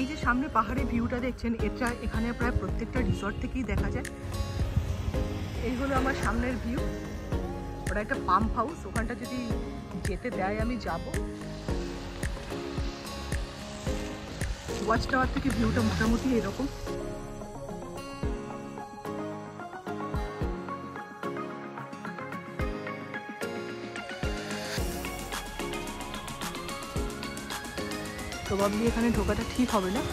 এই যে সামনে পাহাড়ের ভিউটা দেখছেন এটা এখানে প্রায় প্রত্যেকটা রিসর্ট থেকেই দেখা যায় এই হলো আমার সামনের ভিউ ওটা একটা পাম্প হাউস ওখানটা যদি যেতে দেয় আমি যাব ওয়াচ টাওয়ার থেকে ভিউটা মোটামুটি এরকম জবাব দিয়ে এখানে ঢোকাটা ঠিক হবে না hey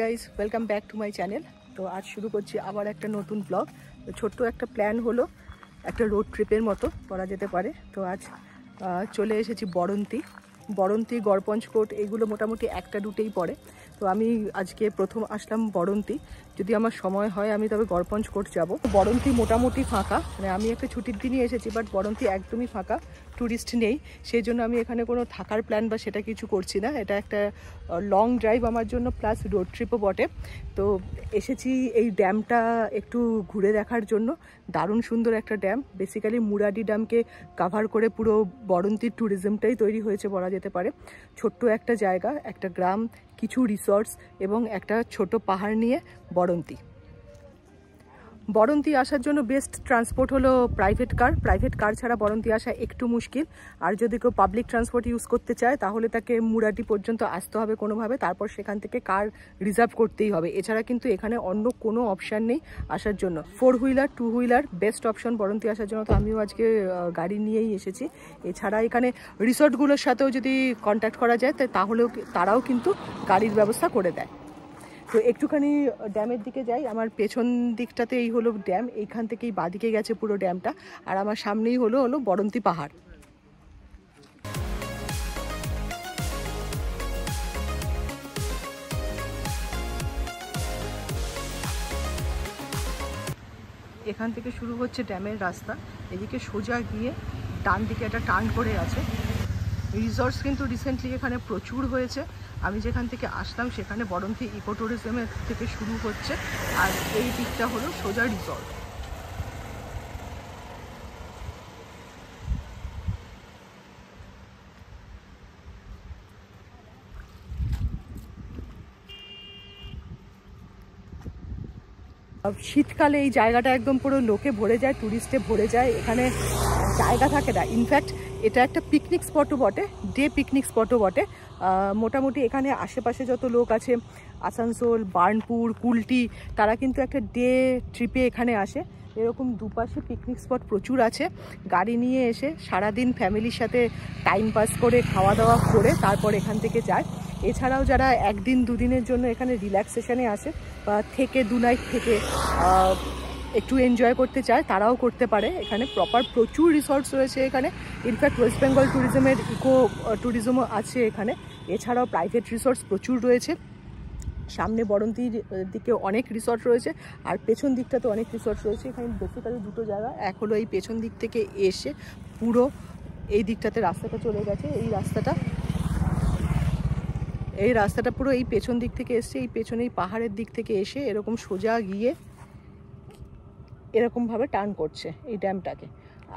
guys welcome back to my channel তো আজ শুরু করছি আবার একটা নতুন ব্লগ ছোট্ট একটা প্ল্যান হলো একটা রোড ট্রিপের মতো করা যেতে পারে তো আজ চলে এসেছি বরন্তি বরন্তি গড়পঞ্চকোট এগুলো মোটামুটি একটা দুটেই পড়ে তো আমি আজকে প্রথম আসলাম বরন্তি যদি আমার সময় হয় আমি তবে গড়পঞ্চকোট যাব বরন্তি মোটামুটি ফাঁকা মানে আমি একটা ছুটির দিনই এসেছি বাট বরন্তি একদমই ফাঁকা ট্যুরিস্ট নেই সেই জন্য আমি এখানে কোনো থাকার প্ল্যান বা সেটা কিছু করছি না এটা একটা লং ড্রাইভ আমার জন্য প্লাস রোড ট্রিপও বটে তো এসেছি এই ড্যামটা একটু ঘুরে দেখার জন্য দারুণ সুন্দর একটা ড্যাম বেসিক্যালি মুরাডি ড্যামকে কাভার করে পুরো বরন্তির ট্যুরিজমটাই তৈরি হয়েছে বলা যেতে পারে ছোট্ট একটা জায়গা একটা গ্রাম কিছু রিসর্টস এবং একটা ছোট পাহাড় নিয়ে বরন্তি বরন্তি আসার জন্য বেস্ট ট্রান্সপোর্ট হলো প্রাইভেট কার প্রাইভেট কার ছাড়া বরন্তি আসা একটু মুশকিল আর যদি কেউ পাবলিক ট্রান্সপোর্ট ইউজ করতে চায় তাহলে তাকে মুরাটি পর্যন্ত আসতে হবে কোনোভাবে তারপর সেখান থেকে কার রিজার্ভ করতেই হবে এছাড়া কিন্তু এখানে অন্য কোনো অপশান নেই আসার জন্য four wheeler two wheeler best option Baranti আসার জন্য তো আমিও আজকে গাড়ি নিয়েই এসেছি এছাড়া এখানে রিসর্টগুলোর সাথেও যদি কন্ট্যাক্ট করা যায় তাহলেও তারাও কিন্তু গাড়ির ব্যবস্থা করে দেয় তো একটুখানি ড্যামের দিকে যাই আমার পেছন দিকটাতে এই হলো ড্যাম এইখান থেকেই বাঁদিকে গেছে পুরো ড্যামটা আর আমার সামনেই হলো হলো বরন্তি পাহাড় এখান থেকে শুরু হচ্ছে ড্যামের রাস্তা এদিকে সোজা গিয়ে ডান দিকে একটা টার্ন করে আছে রিসর্টস কিন্তু রিসেন্টলি এখানে প্রচুর হয়েছে আমি যেখান থেকে আসলাম সেখানে বরন্তি ইকো ট্যুরিজমের থেকে শুরু হচ্ছে আর এই দিকটা হলো সোজা রিসর্ট শীতকালে এই জায়গাটা একদম পুরো লোকে ভরে যায় ট্যুরিস্টে ভরে যায় এখানে জায়গা থাকে না ইনফ্যাক্ট এটা একটা পিকনিক স্পটও বটে ডে পিকনিক স্পটও বটে মোটামুটি এখানে আশেপাশে যত লোক আছে আসানসোল বার্নপুর কুলটি তারা কিন্তু একটা ডে ট্রিপে এখানে আসে এরকম দুপাশে পিকনিক স্পট প্রচুর আছে গাড়ি নিয়ে এসে সারাদিন ফ্যামিলির সাথে টাইম পাস করে খাওয়া দাওয়া করে তারপর এখান থেকে যায় এছাড়াও যারা একদিন দুদিনের জন্য এখানে রিল্যাক্সেশনে আসে বা থেকে দু নাইট থেকে একটু এনজয় করতে চায় তারাও করতে পারে এখানে প্রপার প্রচুর রিসর্টস রয়েছে এখানে ইনফ্যাক্ট ওয়েস্ট বেঙ্গল ট্যুরিজমের ইকো ট্যুরিজমও আছে এখানে এছাড়াও প্রাইভেট রিসর্টস প্রচুর রয়েছে সামনে বরন্তির দিকে অনেক রিসর্ট রয়েছে আর পেছন দিকটাতে অনেক রিসর্ট রয়েছে এখানে বেসিক্যালি দুটো জায়গা এক হলো এই পেছন দিক থেকে এসে পুরো এই দিকটাতে রাস্তাটা চলে গেছে এই রাস্তাটা এই রাস্তাটা পুরো এই পেছন দিক থেকে এসছে এই পেছনে এই পাহাড়ের দিক থেকে এসে এরকম সোজা গিয়ে এরকমভাবে টার্ন করছে এই ড্যামটাকে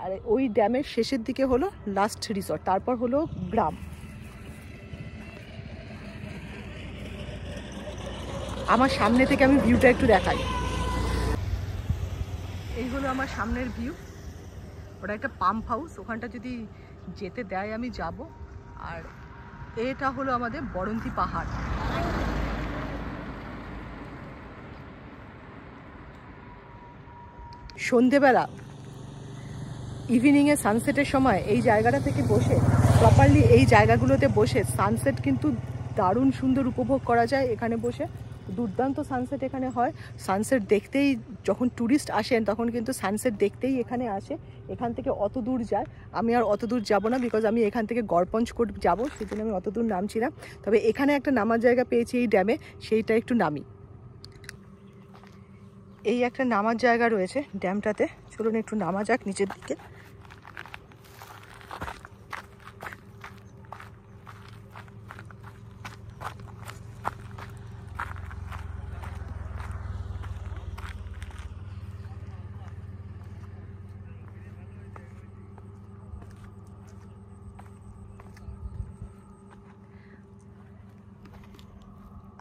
আর ওই ড্যামের শেষের দিকে হলো লাস্ট রিসর্ট তারপর হলো গ্রাম আমার সামনে থেকে আমি ভিউটা একটু দেখাই এই হলো আমার সামনের ভিউ ওটা একটা পাম্প হাউস ওখানটা যদি যেতে দেয় আমি যাব আর এটা হলো আমাদের বরন্তি পাহাড় সন্ধেবেলা ইভিনিংয়ে সানসেটের সময় এই জায়গাটা থেকে বসে প্রপারলি এই জায়গাগুলোতে বসে সানসেট কিন্তু দারুণ সুন্দর উপভোগ করা যায় এখানে বসে দুর্দান্ত সানসেট এখানে হয় সানসেট দেখতেই যখন ট্যুরিস্ট আসেন তখন কিন্তু সানসেট দেখতেই এখানে আসে এখান থেকে অত দূর যায় আমি আর অত দূর যাবো না বিকজ আমি এখান থেকে গড়পঞ্চকোট যাবো সেদিন আমি অত দূর নামছি না তবে এখানে একটা নামার জায়গা পেয়েছি এই ড্যামে সেইটা একটু নামি এই একটা নামার জায়গা রয়েছে ড্যামটাতে চলুন একটু নামা যাক নিচের দিকে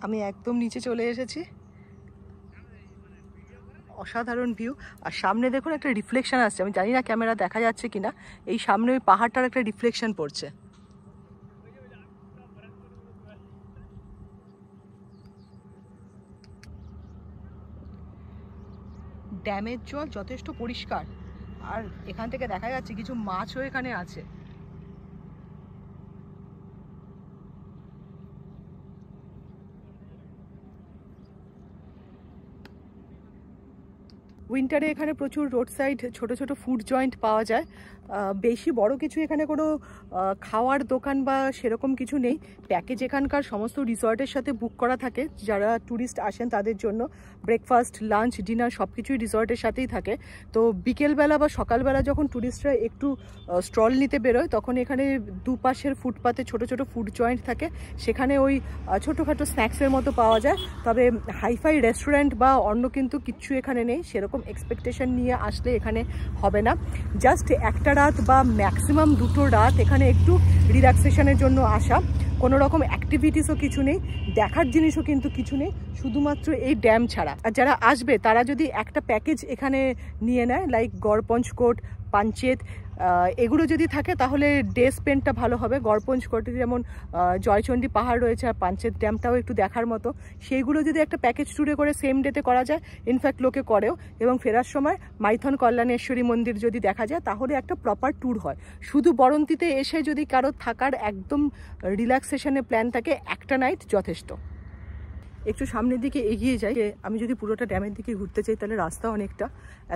আমি একদম নিচে চলে এসেছি অসাধারণ ভিউ আর সামনে দেখুন একটা রিফ্লেকশান আসছে আমি জানি না ক্যামেরা দেখা যাচ্ছে কিনা এই সামনে ওই পাহাড়টার একটা রিফ্লেকশান পড়ছে ড্যামের জল যথেষ্ট পরিষ্কার আর এখান থেকে দেখা যাচ্ছে কিছু মাছও এখানে আছে উইন্টারে এখানে প্রচুর রোড সাইড ছোটো ছোটো ফুড জয়েন্ট পাওয়া যায় বেশি বড় কিছু এখানে কোনো খাওয়ার দোকান বা সেরকম কিছু নেই প্যাকেজ এখানকার সমস্ত রিসর্টের সাথে বুক করা থাকে যারা ট্যুরিস্ট আসেন তাদের জন্য ব্রেকফাস্ট লাঞ্চ ডিনার সব কিছুই রিসর্টের সাথেই থাকে তো বিকেলবেলা বা সকালবেলা যখন ট্যুরিস্টরা একটু স্টল নিতে বেরোয় তখন এখানে দুপাশের ফুটপাতে ছোট ছোট ফুড জয়েন্ট থাকে সেখানে ওই ছোটোখাটো স্ন্যাক্সের মতো পাওয়া যায় তবে হাইফাই রেস্টুরেন্ট বা অন্য কিন্তু কিচ্ছু এখানে নেই সেরকম এক্সপেকটেশন নিয়ে আসলে এখানে হবে না জাস্ট একটা রাত বা ম্যাক্সিমাম দুটো রাত এখানে একটু রিল্যাক্সেশনের জন্য আসা কোনো রকম অ্যাক্টিভিটিসও কিছু নেই দেখার জিনিসও কিন্তু কিছু নেই শুধুমাত্র এই ড্যাম ছাড়া আর যারা আসবে তারা যদি একটা প্যাকেজ এখানে নিয়ে নেয় লাইক গড়পঞ্চকোট পাঞ্চেত এগুলো যদি থাকে তাহলে ডে স্পেন্ডটা ভালো হবে গড়পঞ্জ কোটে যেমন জয়চণ্ডী পাহাড় রয়েছে আর পাঞ্চেত ড্যামটাও একটু দেখার মতো সেইগুলো যদি একটা প্যাকেজ ট্যুরে করে সেম ডেতে করা যায় ইনফ্যাক্ট লোকে করেও এবং ফেরার সময় মাইথন কল্যাণেশ্বরী মন্দির যদি দেখা যায় তাহলে একটা প্রপার ট্যুর হয় শুধু বরন্তিতে এসে যদি কারো থাকার একদম রিল্যাক্সেশনের প্ল্যান থাকে একটা নাইট যথেষ্ট একটু সামনের দিকে এগিয়ে যাই আমি যদি পুরোটা ড্যামের দিকে ঘুরতে চাই তাহলে রাস্তা অনেকটা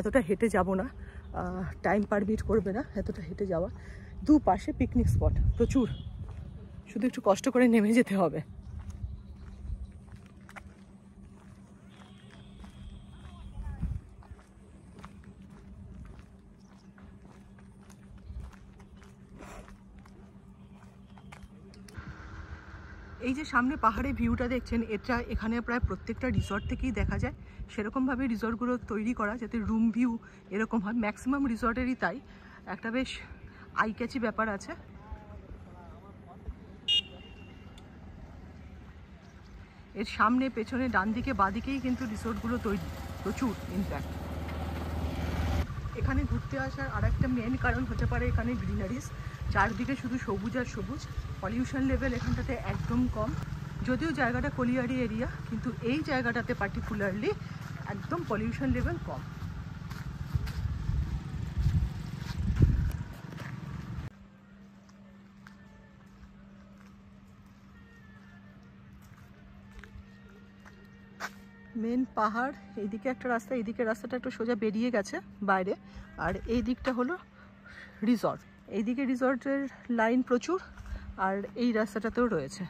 এতটা হেঁটে যাব না টাইম পারমিট করবে না এতটা হেঁটে যাওয়া দুপাশে পিকনিক স্পট প্রচুর শুধু একটু কষ্ট করে নেমে যেতে হবে সামনে পাহাড়ে ভিউটা দেখছেন এটা এখানে প্রায় প্রত্যেকটা রিসর্ট থেকেই দেখা যায় সেরকমভাবে রিসর্টগুলো তৈরি করা যাতে রুম ভিউ এরকম হয় ম্যাক্সিমাম রিসর্টেরই তাই একটা বেশ আই ক্যাচি ব্যাপার আছে এর সামনে পেছনে ডান দিকে বাদিকেই কিন্তু রিসোর্টগুলো তৈরি প্রচুর ইনফ্যাক্ট এখানে ঘুরতে আসার আর একটা মেন কারণ হতে পারে এখানে গ্রিনারিস চারদিকে শুধু সবুজ আর সবুজ পলিউশন লেভেল এখানটাতে একদম কম যদিও জায়গাটা কলিয়ারি এরিয়া কিন্তু এই জায়গাটাতে পার্টিকুলারলি একদম পলিউশন লেভেল কম মেন পাহাড় এইদিকে একটা রাস্তা এইদিকে রাস্তাটা একটু সোজা বেরিয়ে গেছে বাইরে আর এই দিকটা হলো রিসর্ট এইদিকে রিসর্টের লাইন প্রচুর আর এই রাস্তাটাতেও রয়েছে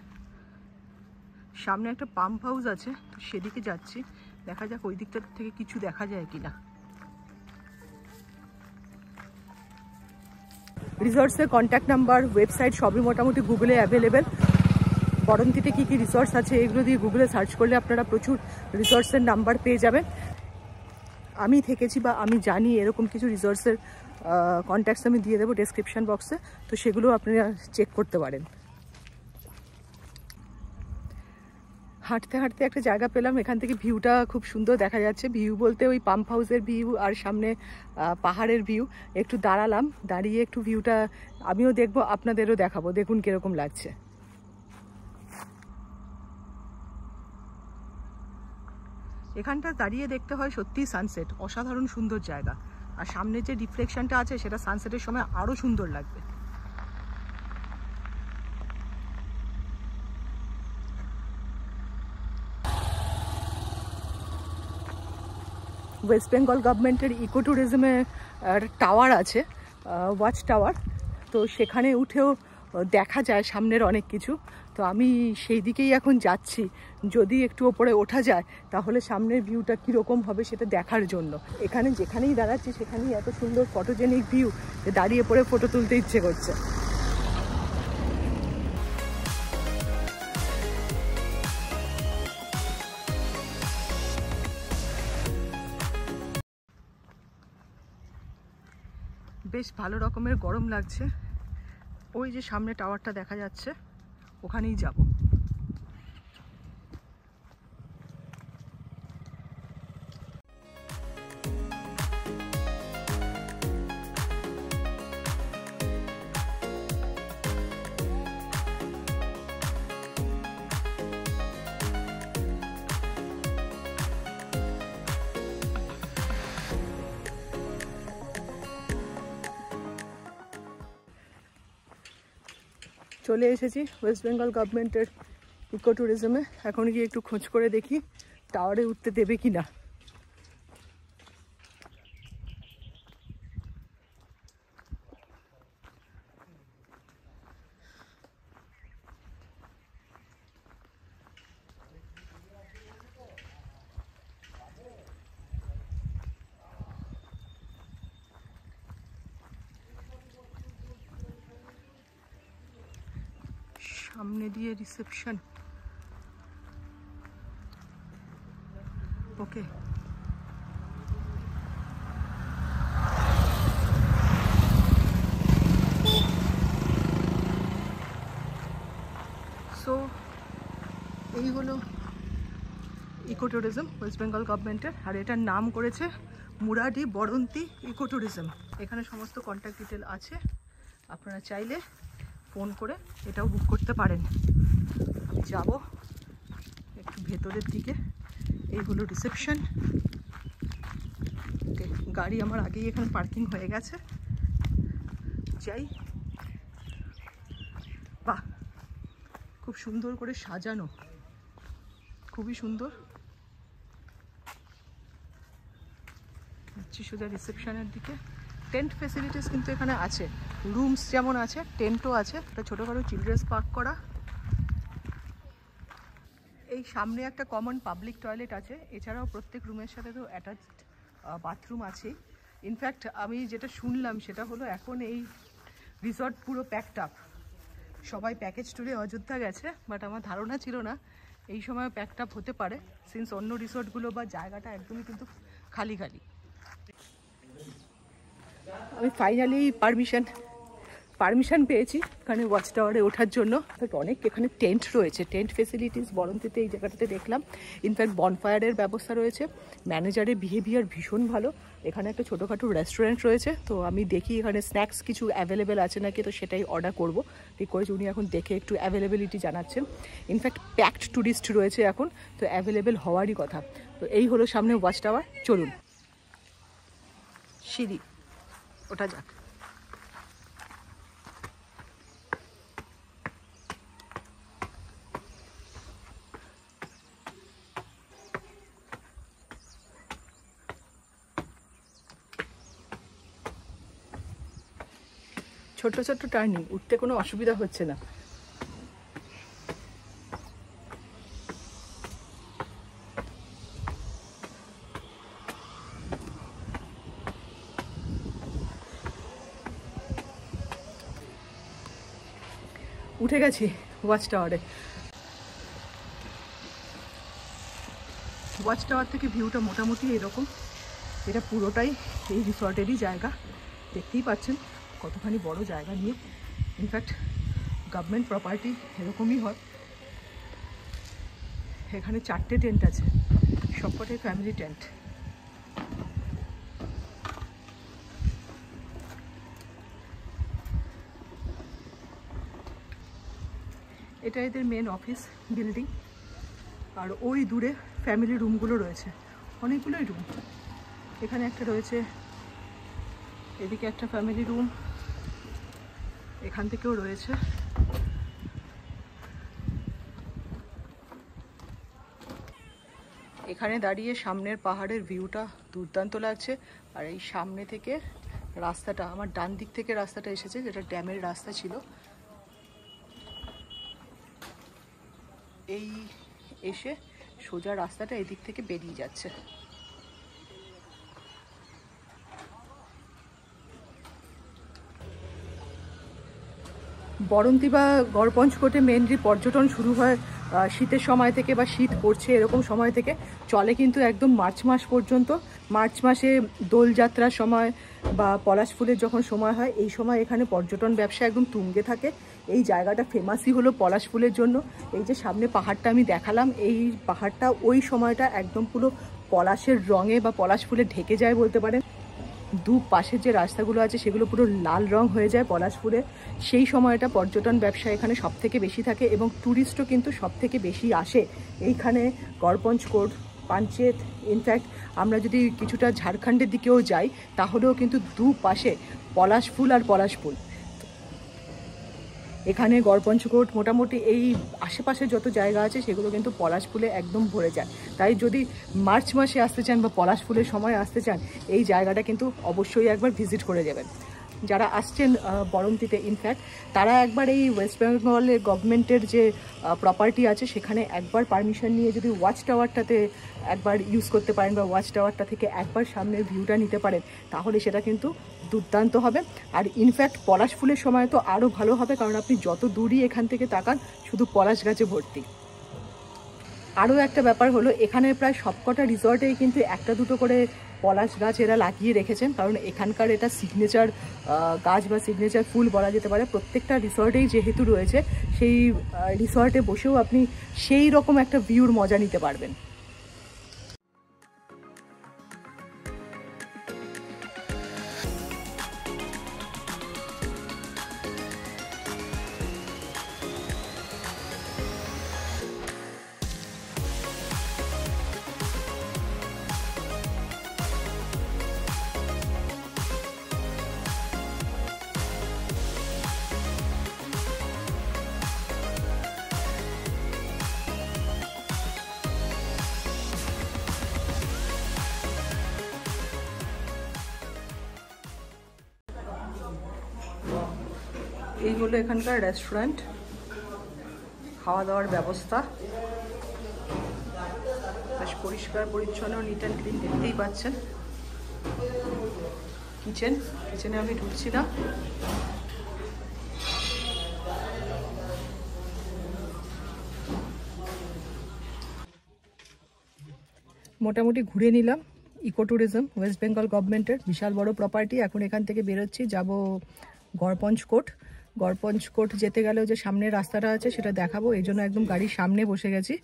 সামনে একটা পাম্প হাউস আছে তো সেদিকে যাচ্ছি দেখা যাক ওই দিকটা থেকে কিছু দেখা যায় কিনা রিসর্টসের কন্ট্যাক্ট নাম্বার ওয়েবসাইট সবই মোটামুটি গুগলে অ্যাভেলেবেল বরন্তিতে কী কী রিসোর্টস আছে এগুলো দিয়ে গুগলে সার্চ করলে আপনারা প্রচুর রিসোর্টসের নাম্বার পেয়ে যাবেন আমি থেকেছি বা আমি জানি এরকম কিছু রিসোর্টসের কন্ট্যাক্টস আমি দিয়ে দেবো ডেসক্রিপশান বক্সে তো সেগুলো আপনারা চেক করতে পারেন হাঁটতে হাঁটতে একটা জায়গা পেলাম এখান থেকে ভিউটা খুব সুন্দর দেখা যাচ্ছে ভিউ বলতে ওই পাম্প হাউসের ভিউ আর সামনে পাহাড়ের ভিউ একটু দাঁড়ালাম দাঁড়িয়ে একটু ভিউটা আমিও দেখবো আপনাদেরও দেখাবো দেখুন কীরকম লাগছে এখানটা দাঁড়িয়ে দেখতে হয় সত্যি সানসেট অসাধারণ সুন্দর জায়গা আর সামনে যে রিফ্লেকশনটা আছে সেটা সানসেটের সময় আরও সুন্দর লাগবে ওয়েস্ট বেঙ্গল গভর্নমেন্টের ইকো ট্যুরিজমের টাওয়ার আছে ওয়াচ টাওয়ার তো সেখানে উঠেও দেখা যায় সামনের অনেক কিছু তো আমি সেই দিকেই এখন যাচ্ছি যদি একটু ওপরে ওঠা যায় তাহলে সামনের ভিউটা কীরকম হবে সেটা দেখার জন্য এখানে যেখানেই দাঁড়াচ্ছি সেখানেই এত সুন্দর ফটোজেনিক ভিউ দাঁড়িয়ে পড়ে ফটো তুলতে ইচ্ছে করছে বেশ ভালো রকমের গরম লাগছে ওই যে সামনে টাওয়ারটা দেখা যাচ্ছে 我看你一脚不？চলে এসেছি ওয়েস্ট বেঙ্গল গভর্নমেন্টের ইকো ট্যুরিজমে এখন গিয়ে একটু খোঁজ করে দেখি টাওয়ারে উঠতে দেবে কি না সামনে দিয়ে রিসেপশন ওকে সো এই হলো ইকো ট্যুরিজম ওয়েস্ট বেঙ্গল গভর্নমেন্টের আর এটার নাম করেছে মুরাডি বরন্তি ইকো ট্যুরিজম এখানে সমস্ত কন্ট্যাক্ট ডিটেল আছে আপনারা চাইলে ফোন করে এটাও বুক করতে পারেন আমি যাব একটু ভেতরের দিকে এই হলো রিসেপশন গাড়ি আমার আগেই এখানে পার্কিং হয়ে গেছে যাই বাহ খুব সুন্দর করে সাজানো খুবই সুন্দর সোজা রিসেপশনের দিকে টেন্ট ফেসিলিটিস কিন্তু এখানে আছে রুমস যেমন আছে টেন্টও আছে একটা ছোটোখাটো চিলড্রেন্স পার্ক করা এই সামনে একটা কমন পাবলিক টয়লেট আছে এছাড়াও প্রত্যেক রুমের সাথে তো অ্যাটাচড বাথরুম আছে ইনফ্যাক্ট আমি যেটা শুনলাম সেটা হলো এখন এই রিসর্ট পুরো প্যাকড আপ সবাই প্যাকেজ ট্যুরে অযোধ্যা গেছে বাট আমার ধারণা ছিল না এই সময় প্যাকড আপ হতে পারে সিন্স অন্য রিসর্টগুলো বা জায়গাটা একদমই কিন্তু খালি খালি আমি ফাইনালি পারমিশন পারমিশন পেয়েছি এখানে ওয়াচ টাওয়ারে ওঠার জন্য অনেক এখানে টেন্ট রয়েছে টেন্ট ফেসিলিটিস বরন্তিতে এই জায়গাটাতে দেখলাম ইনফ্যাক্ট বনফায়ারের ব্যবস্থা রয়েছে ম্যানেজারের বিহেভিয়ার ভীষণ ভালো এখানে একটা ছোটোখাটো রেস্টুরেন্ট রয়েছে তো আমি দেখি এখানে স্ন্যাক্স কিছু অ্যাভেলেবেল আছে নাকি তো সেটাই অর্ডার করবো ঠিক করেছি উনি এখন দেখে একটু অ্যাভেলেবিলিটি জানাচ্ছেন ইনফ্যাক্ট প্যাকড ট্যুরিস্ট রয়েছে এখন তো অ্যাভেলেবেল হওয়ারই কথা তো এই হলো সামনে ওয়াচ টাওয়ার চলুন সিঁড়ি ওটা যাক ছোট ছোট টার্নিং উঠতে কোনো অসুবিধা হচ্ছে না এসে গেছি ওয়াচ টাওয়ারে ওয়াচ টাওয়ার থেকে ভিউটা মোটামুটি এরকম এটা পুরোটাই এই রিসর্টেরই জায়গা দেখতেই পাচ্ছেন কতখানি বড় জায়গা নিয়ে ইনফ্যাক্ট গভর্নমেন্ট প্রপার্টি এরকমই হয় এখানে চারটে টেন্ট আছে সবকটাই ফ্যামিলি টেন্ট এটা এদের মেন অফিস বিল্ডিং আর ওই দূরে ফ্যামিলি রুমগুলো রয়েছে অনেকগুলোই রুম এখানে একটা রয়েছে এদিকে একটা ফ্যামিলি রুম এখান থেকেও রয়েছে এখানে দাঁড়িয়ে সামনের পাহাড়ের ভিউটা দুর্দান্ত লাগছে আর এই সামনে থেকে রাস্তাটা আমার ডান দিক থেকে রাস্তাটা এসেছে যেটা ড্যামের রাস্তা ছিল এই এসে সোজা রাস্তাটা এদিক থেকে বেরিয়ে যাচ্ছে বরন্তি বা গড়পঞ্চকোটে মেনলি পর্যটন শুরু হয় শীতের সময় থেকে বা শীত পড়ছে এরকম সময় থেকে চলে কিন্তু একদম মার্চ মাস পর্যন্ত মার্চ মাসে দোলযাত্রার সময় বা পলাশ ফুলের যখন সময় হয় এই সময় এখানে পর্যটন ব্যবসা একদম তুঙ্গে থাকে এই জায়গাটা ফেমাসই হলো পলাশ ফুলের জন্য এই যে সামনে পাহাড়টা আমি দেখালাম এই পাহাড়টা ওই সময়টা একদম পুরো পলাশের রঙে বা পলাশ ফুলে ঢেকে যায় বলতে পারেন দু পাশের যে রাস্তাগুলো আছে সেগুলো পুরো লাল রং হয়ে যায় পলাশ ফুলে সেই সময়টা পর্যটন ব্যবসা এখানে সব থেকে বেশি থাকে এবং ট্যুরিস্টও কিন্তু সব থেকে বেশি আসে এইখানে গড়পঞ্চকোট কোট পাঞ্চেত ইনফ্যাক্ট আমরা যদি কিছুটা ঝাড়খণ্ডের দিকেও যাই তাহলেও কিন্তু দু পাশে পলাশ ফুল আর পলাশ ফুল এখানে গড়পঞ্চকোট মোটামুটি এই আশেপাশে যত জায়গা আছে সেগুলো কিন্তু পলাশ ফুলে একদম ভরে যায় তাই যদি মার্চ মাসে আসতে চান বা পলাশ ফুলের সময় আসতে চান এই জায়গাটা কিন্তু অবশ্যই একবার ভিজিট করে যাবেন যারা আসছেন বরন্তিতে ইনফ্যাক্ট তারা একবার এই ওয়েস্ট বেঙ্গলের গভর্নমেন্টের যে প্রপার্টি আছে সেখানে একবার পারমিশন নিয়ে যদি ওয়াচ টাওয়ারটাতে একবার ইউজ করতে পারেন বা ওয়াচ টাওয়ারটা থেকে একবার সামনের ভিউটা নিতে পারেন তাহলে সেটা কিন্তু দুর্দান্ত হবে আর ইনফ্যাক্ট পলাশ ফুলের সময় তো আরও ভালো হবে কারণ আপনি যত দূরই এখান থেকে তাকান শুধু পলাশ গাছে ভর্তি আরও একটা ব্যাপার হলো এখানে প্রায় সবকটা রিসর্টেই কিন্তু একটা দুটো করে পলাশ গাছ এরা লাগিয়ে রেখেছেন কারণ এখানকার এটা সিগনেচার গাছ বা সিগনেচার ফুল বলা যেতে পারে প্রত্যেকটা রিসর্টেই যেহেতু রয়েছে সেই রিসর্টে বসেও আপনি সেই রকম একটা ভিউর মজা নিতে পারবেন এই হলো এখানকার রেস্টুরেন্ট খাওয়া দাওয়ার ব্যবস্থা বেশ পরিষ্কার পরিচ্ছন্ন নিট অ্যান্ড ক্লিন দেখতেই পাচ্ছেন কিচেন কিচেনে আমি ঢুকছি না মোটামুটি ঘুরে নিলাম ইকো ট্যুরিজম ওয়েস্ট বেঙ্গল গভর্নমেন্টের বিশাল বড় প্রপার্টি এখন এখান থেকে বেরোচ্ছি যাব গড়পঞ্চ কোর্ট গড়পঞ্চকোট যেতে গেলেও যে সামনের রাস্তাটা আছে সেটা দেখাবো এই জন্য একদম গাড়ির সামনে বসে গেছি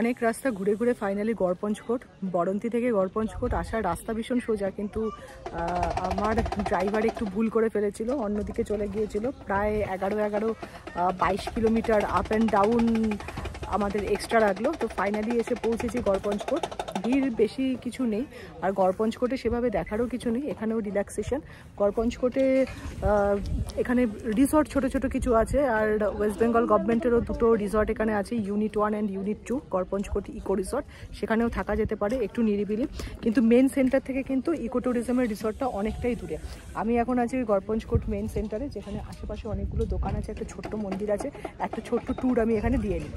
অনেক রাস্তা ঘুরে ঘুরে ফাইনালি গড়পঞ্চকোট বরন্তি থেকে গড়পঞ্চকোট আসার রাস্তা ভীষণ সোজা কিন্তু আমার ড্রাইভার একটু ভুল করে ফেলেছিল অন্যদিকে চলে গিয়েছিল প্রায় এগারো এগারো বাইশ কিলোমিটার আপ অ্যান্ড ডাউন আমাদের এক্সট্রা লাগলো তো ফাইনালি এসে পৌঁছেছি গড়পঞ্চকোট ভিড় বেশি কিছু নেই আর গড়পঞ্চকোটে সেভাবে দেখারও কিছু নেই এখানেও রিল্যাক্সেশন গড়পঞ্চকোটে এখানে রিসর্ট ছোট ছোট কিছু আছে আর ওয়েস্ট বেঙ্গল গভর্নমেন্টেরও দুটো রিসর্ট এখানে আছে unit one and unit two Garhpanchkot eco resort সেখানেও থাকা যেতে পারে একটু নিরিবিলি কিন্তু মেন সেন্টার থেকে কিন্তু ইকো ট্যুরিজমের রিসর্টটা অনেকটাই দূরে আমি এখন আছি গড়পঞ্চকোট মেন সেন্টারে যেখানে আশেপাশে অনেকগুলো দোকান আছে একটা ছোট্ট মন্দির আছে একটা ছোট্ট ট্যুর আমি এখানে দিয়ে নিই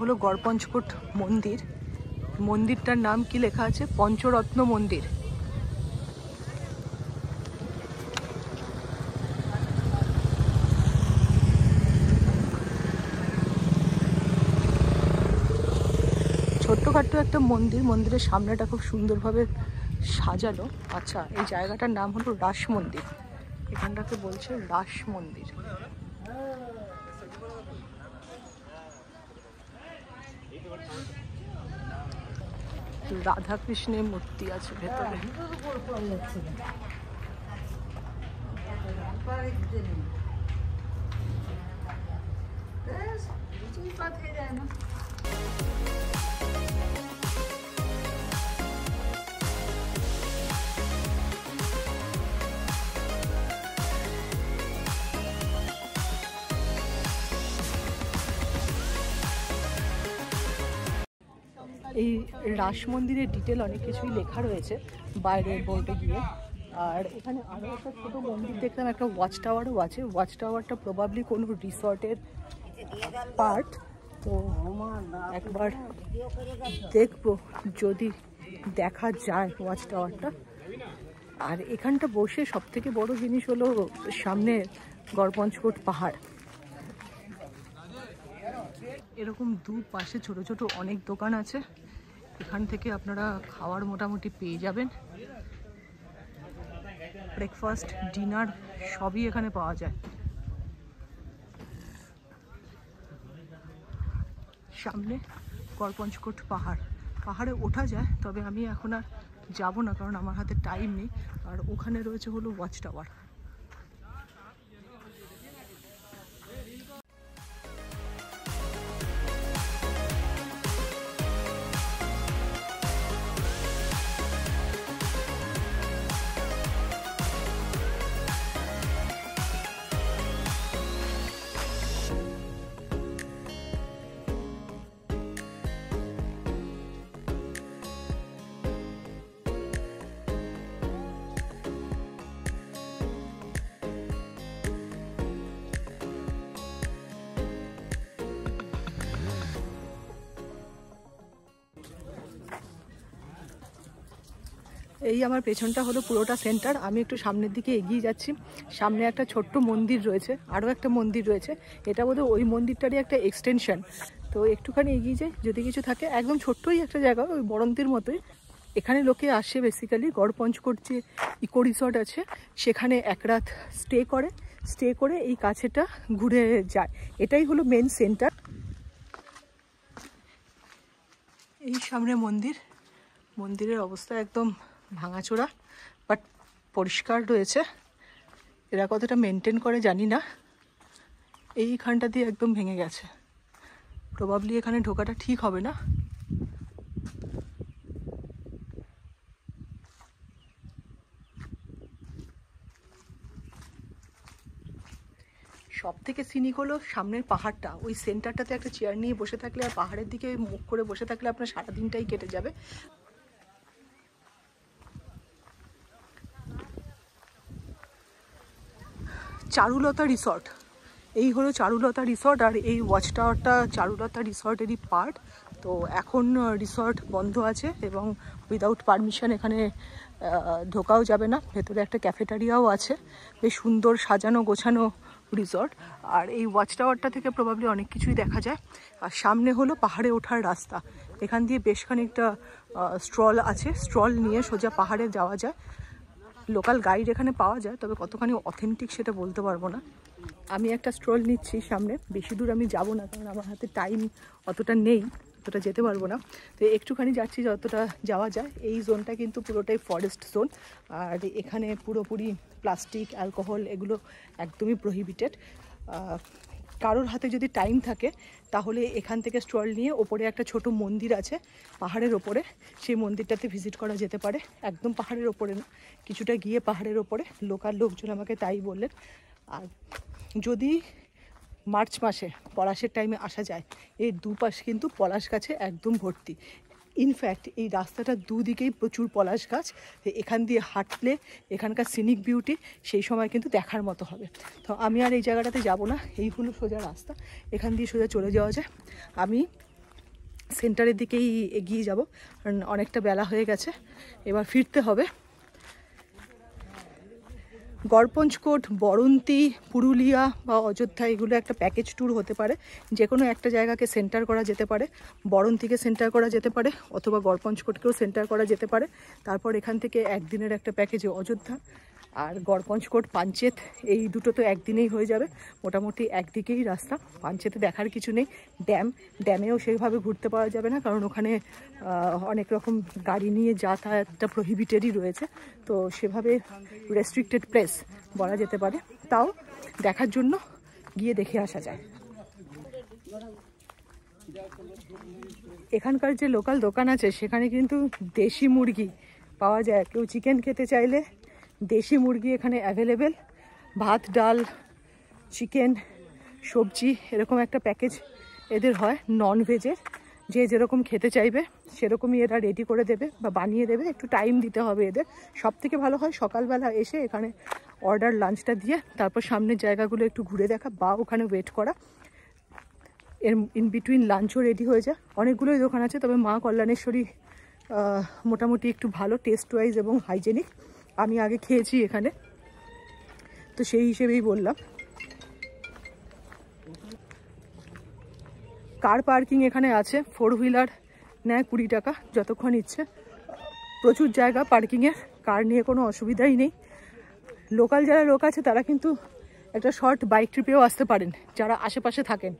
হলো গড়পঞ্চকোট মন্দির মন্দিরটার নাম কি লেখা আছে পঞ্চরত্ন মন্দির ছোট্টখাট্ট একটা মন্দির মন্দিরের সামনেটা খুব সুন্দরভাবে সাজালো আচ্ছা এই জায়গাটার নাম হলো রাস মন্দির এখানটাকে বলছে রাস মন্দির রাধা কৃষ্ণের মূর্তি আছে ভেতরে পাঠিয়ে দেয় না রাস মন্দিরের ডিটেল অনেক কিছুই লেখা রয়েছে বাইরের বোর্ডে গিয়ে আর এখানে আরও একটা ছোটো মন্দির দেখলাম একটা ওয়াচ টাওয়ারও আছে ওয়াচ টাওয়ারটা প্রবাবলি কোনো রিসর্টের পার্ট তো একবার দেখবো যদি দেখা যায় ওয়াচ টাওয়ারটা আর এখানটা বসে সব থেকে বড় জিনিস হলো সামনে গড়পঞ্চকোট পাহাড় এরকম দু পাশে ছোট ছোট অনেক দোকান আছে এখান থেকে আপনারা খাওয়ার মোটামুটি পেয়ে যাবেন ব্রেকফাস্ট ডিনার সবই এখানে পাওয়া যায় সামনে গড়পঞ্চকোট পাহাড় পাহাড়ে ওঠা যায় তবে আমি এখন আর যাবো না কারণ আমার হাতে টাইম নেই আর ওখানে রয়েছে হলো ওয়াচ টাওয়ার এই আমার পেছনটা হলো পুরোটা সেন্টার আমি একটু সামনের দিকে এগিয়ে যাচ্ছি সামনে একটা ছোট্ট মন্দির রয়েছে আরও একটা মন্দির রয়েছে এটা বোধহয় ওই মন্দিরটারই একটা এক্সটেনশন তো একটুখানি এগিয়ে যাই যদি কিছু থাকে একদম ছোট্টই একটা জায়গা ওই বরন্তির মতোই এখানে লোকে আসে বেসিক্যালি গড়পঞ্চকোট যে ইকো রিসর্ট আছে সেখানে এক রাত স্টে করে স্টে করে এই কাছেটা ঘুরে যায় এটাই হলো মেন সেন্টার এই সামনে মন্দির মন্দিরের অবস্থা একদম ভাঙাচোরা বাট পরিষ্কার রয়েছে এরা কতটা মেনটেন করে জানি না এইখানটা দিয়ে একদম ভেঙে গেছে প্রবাবলি এখানে ঢোকাটা ঠিক হবে না সব থেকে সিনিক হলো সামনের পাহাড়টা ওই সেন্টারটাতে একটা চেয়ার নিয়ে বসে থাকলে আর পাহাড়ের দিকে মুখ করে বসে থাকলে আপনার সারাদিনটাই কেটে যাবে চারুলতা রিসর্ট এই হলো চারুলতা রিসর্ট আর এই ওয়াচ টাওয়ারটা চারুলতা রিসর্টেরই পার্ট তো এখন রিসর্ট বন্ধ আছে এবং উইদাউট পারমিশন এখানে ঢোকাও যাবে না ভেতরে একটা ক্যাফেটারিয়াও আছে বেশ সুন্দর সাজানো গোছানো রিসর্ট আর এই ওয়াচ টাওয়ারটা থেকে প্রবাবলি অনেক কিছুই দেখা যায় আর সামনে হলো পাহাড়ে ওঠার রাস্তা এখান দিয়ে বেশ খানিকটা স্ট্রল আছে স্ট্রল নিয়ে সোজা পাহাড়ে যাওয়া যায় লোকাল গাইড এখানে পাওয়া যায় তবে কতখানি অথেন্টিক সেটা বলতে পারবো না আমি একটা স্ট্রল নিচ্ছি সামনে বেশি দূর আমি যাব না কারণ আমার হাতে টাইম অতটা নেই অতটা যেতে পারবো না তো একটুখানি যাচ্ছি যতটা যাওয়া যায় এই জোনটা কিন্তু পুরোটাই ফরেস্ট জোন আর এখানে পুরোপুরি প্লাস্টিক অ্যালকোহল এগুলো একদমই প্রহিবিটেড কারোর হাতে যদি টাইম থাকে তাহলে এখান থেকে স্টল নিয়ে ওপরে একটা ছোট মন্দির আছে পাহাড়ের ওপরে সেই মন্দিরটাতে ভিজিট করা যেতে পারে একদম পাহাড়ের ওপরে না কিছুটা গিয়ে পাহাড়ের ওপরে লোকাল লোকজন আমাকে তাই বললেন আর যদি মার্চ মাসে পলাশের টাইমে আসা যায় এর দুপাশ কিন্তু পলাশ গাছে একদম ভর্তি ইনফ্যাক্ট এই রাস্তাটার দুদিকেই প্রচুর পলাশ গাছ এখান দিয়ে হাঁটলে এখানকার সিনিক বিউটি সেই সময় কিন্তু দেখার মতো হবে তো আমি আর এই জায়গাটাতে যাব না এই হলো সোজা রাস্তা এখান দিয়ে সোজা চলে যাওয়া যায় আমি সেন্টারের দিকেই এগিয়ে যাব কারণ অনেকটা বেলা হয়ে গেছে এবার ফিরতে হবে গড়পঞ্চকোট বরন্তি পুরুলিয়া বা অযোধ্যা এগুলো একটা প্যাকেজ ট্যুর হতে পারে যে কোনো একটা জায়গাকে সেন্টার করা যেতে পারে বরন্তিকে সেন্টার করা যেতে পারে অথবা গড়পঞ্চকোটকেও সেন্টার করা যেতে পারে তারপর এখান থেকে একদিনের একটা প্যাকেজে অযোধ্যা আর গড়পঞ্চকোট পাঞ্চেত এই দুটো তো একদিনেই হয়ে যাবে মোটামুটি একদিকেই রাস্তা পাঞ্চেতে দেখার কিছু নেই ড্যাম ড্যামেও সেইভাবে ঘুরতে পাওয়া যাবে না কারণ ওখানে অনেক রকম গাড়ি নিয়ে যাতায়াতটা প্রহিবিটেডই রয়েছে তো সেভাবে রেস্ট্রিক্টেড প্লেস বলা যেতে পারে তাও দেখার জন্য গিয়ে দেখে আসা যায় এখানকার যে লোকাল দোকান আছে সেখানে কিন্তু দেশি মুরগি পাওয়া যায় কেউ চিকেন খেতে চাইলে দেশি মুরগি এখানে অ্যাভেলেবেল ভাত ডাল চিকেন সবজি এরকম একটা প্যাকেজ এদের হয় নন ভেজের যে যেরকম খেতে চাইবে সেরকমই এরা রেডি করে দেবে বা বানিয়ে দেবে একটু টাইম দিতে হবে এদের সব থেকে ভালো হয় সকালবেলা এসে এখানে অর্ডার লাঞ্চটা দিয়ে তারপর সামনের জায়গাগুলো একটু ঘুরে দেখা বা ওখানে ওয়েট করা এর ইন বিটুইন লাঞ্চও রেডি হয়ে যায় অনেকগুলোই দোকান আছে তবে মা কল্যাণেশ্বরী মোটামুটি একটু ভালো টেস্ট ওয়াইজ এবং হাইজেনিক আমি আগে খেয়েছি এখানে তো সেই হিসেবেই বললাম কার পার্কিং এখানে আছে ফোর হুইলার নেয় কুড়ি টাকা যতক্ষণ ইচ্ছে প্রচুর জায়গা পার্কিংয়ে কার নিয়ে কোনো অসুবিধাই নেই লোকাল যারা লোক আছে তারা কিন্তু একটা শর্ট বাইক ট্রিপেও আসতে পারেন যারা আশেপাশে থাকেন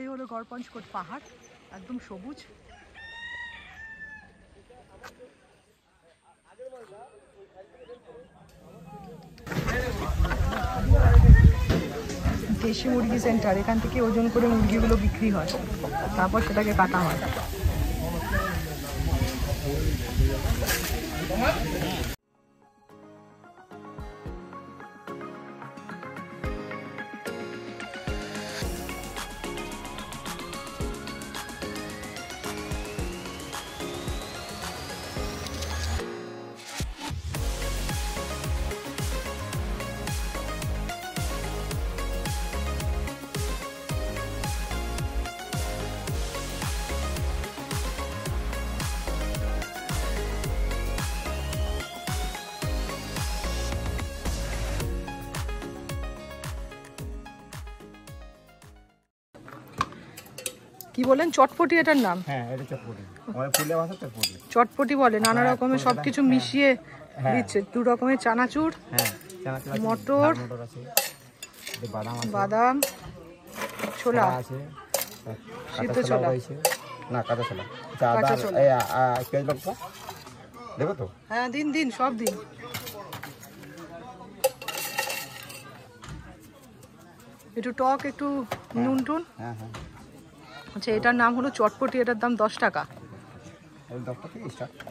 এই হলো গড়পঞ্চকোট পাহাড় একদম সবুজ দেশি মুরগি সেন্টার এখান থেকে ওজন করে মুরগিগুলো বিক্রি হয় তারপর সেটাকে কাটা হয় কি বলেন চটপটি এটার নাম হ্যাঁ এটা চটপটি আমাদের পুরুলিয়া ভাষা চটপটি চটপটি বলে নানা হ্যাঁ, রকমের সবকিছু মিশিয়ে হ্যাঁ, হ্যাঁ। দিচ্ছে দু রকমের চানাচুর হ্যাঁ মটর বাদাম বাদাম ছোলা আছে সিদ্ধ ছোলা না কাঁচা ছোলা আচ্ছা, কাঁচা ছোলা পেঁয়াজ লঙ্কা দেবো তো হ্যাঁ দিন দিন সব দিন একটু টক একটু নুন টুন হ্যাঁ হ্যাঁ আচ্ছা এটার নাম হলো চটপটি এটার দাম দশ টাকা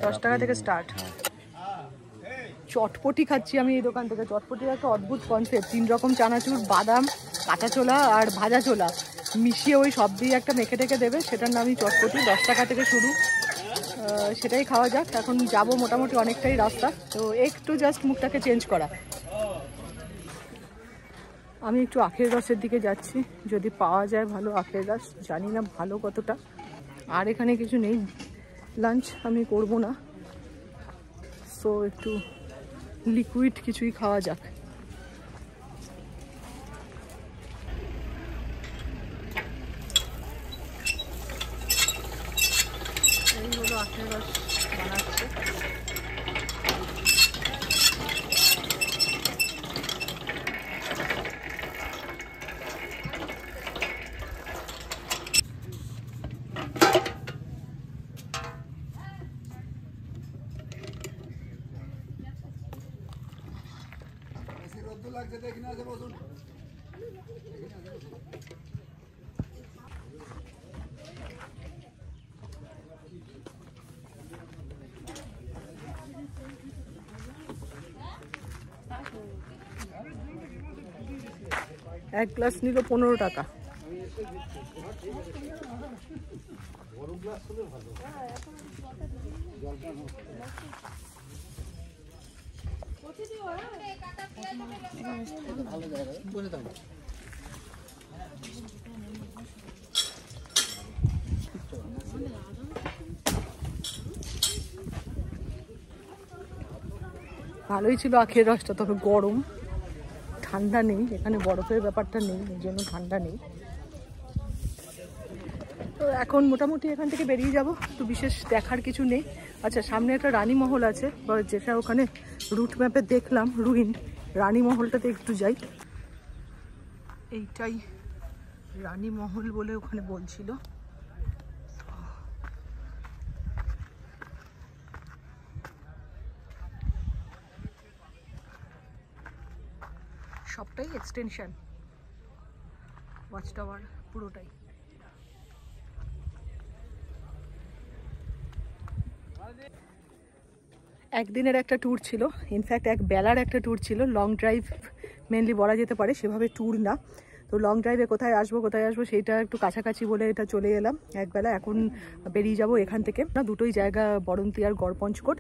দশ টাকা থেকে স্টার্ট হ্যাঁ। চটপটি খাচ্ছি আমি এই দোকান থেকে চটপটির একটা অদ্ভুত কনসেপ্ট তিন রকম চানাচুর বাদাম কাঁচা ছোলা আর ভাজা ছোলা মিশিয়ে ওই সব দিয়ে একটা মেখে টেকে দেবে সেটার নামই চটপটি দশ টাকা থেকে শুরু সেটাই খাওয়া যাক এখন যাব মোটামুটি অনেকটাই রাস্তা তো একটু জাস্ট মুখটাকে চেঞ্জ করা আমি একটু আখের রসের দিকে যাচ্ছি যদি পাওয়া যায় ভালো আখের রস জানি না ভালো কতটা আর এখানে কিছু নেই লাঞ্চ আমি করব না সো একটু লিকুইড কিছুই খাওয়া যাক তো লাগে দেখিনা সব শুন এক গ্লাস নিলো 15 টাকা আরো এক গ্লাস খলিং হাযির হ্যাঁ এখন জল জল ভালোই ছিল আখের রসটা তবে গরম ঠান্ডা নেই এখানে বরফের ব্যাপারটা নেই এই জন্য ঠান্ডা নেই তো এখন মোটামুটি এখান থেকে বেরিয়ে যাব তো বিশেষ দেখার কিছু নেই আচ্ছা সামনে একটা রানী মহল আছে যেটা ওখানে রুট ম্যাপে দেখলাম রুইন রানী মহলটাতে একটু যাই এইটাই রানী মহল বলে ওখানে বলছিল সবটাই এক্সটেনশন ওয়াচ টাওয়ার পুরোটাই একদিনের একটা ট্যুর ছিল ইনফ্যাক্ট এক বেলার একটা ট্যুর ছিল লং ড্রাইভ মেনলি বলা যেতে পারে সেভাবে ট্যুর না তো লং ড্রাইভে কোথায় আসবো কোথায় আসবো সেইটা একটু কাছাকাছি বলে এটা চলে এলাম একবেলা এখন বেরিয়ে যাব এখান থেকে না দুটোই জায়গা বরন্তি আর গড়পঞ্চকোট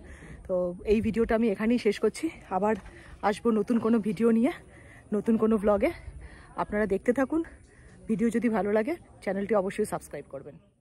তো এই ভিডিওটা আমি এখানেই শেষ করছি আবার আসবো নতুন কোনো ভিডিও নিয়ে নতুন কোনো ব্লগে আপনারা দেখতে থাকুন ভিডিও যদি ভালো লাগে চ্যানেলটি অবশ্যই সাবস্ক্রাইব করবেন